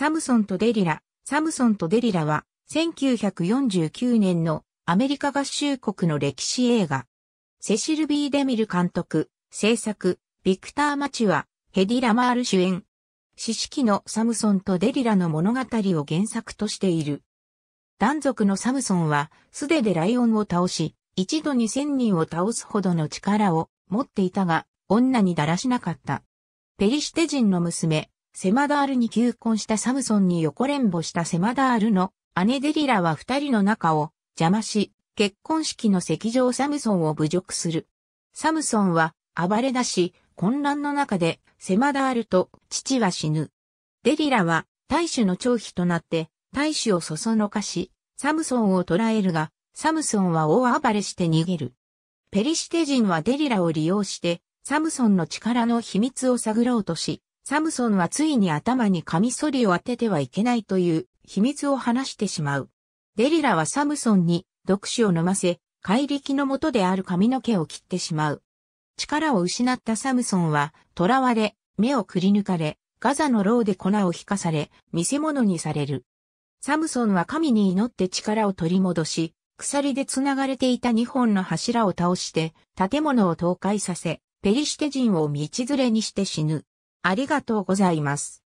サムソンとデリラ。サムソンとデリラは、1949年のアメリカ合衆国の歴史映画。セシル・ビー・デミル監督、制作、ビクター・マチュア、ヘディ・ラマール主演。四式のサムソンとデリラの物語を原作としている。断族のサムソンは素手でライオンを倒し、一度に千人を倒すほどの力を持っていたが、女にだらしなかった。ペリシテ人の娘、セマダールに求婚したサムソンに横連母したセマダールの姉デリラは二人の仲を邪魔し、結婚式の席上サムソンを侮辱する。サムソンは暴れ出し、混乱の中でセマダールと父は死ぬ。デリラは大衆の長妃となって大衆をそそのかし、サムソンを捕らえるが、サムソンは大暴れして逃げる。ペリシテ人はデリラを利用して、サムソンの力の秘密を探ろうとし、サムソンはついに頭にカミソリを当ててはいけないという秘密を話してしまう。デリラはサムソンに毒死を飲ませ、怪力のもとである髪の毛を切ってしまう。力を失ったサムソンは囚われ、目をくり抜かれ、ガザの牢で粉を引かされ、見せ物にされる。サムソンは神に祈って力を取り戻し、鎖で繋がれていた2本の柱を倒して、建物を倒壊させ、ペリシテ人を道連れにして死ぬ。ありがとうございます。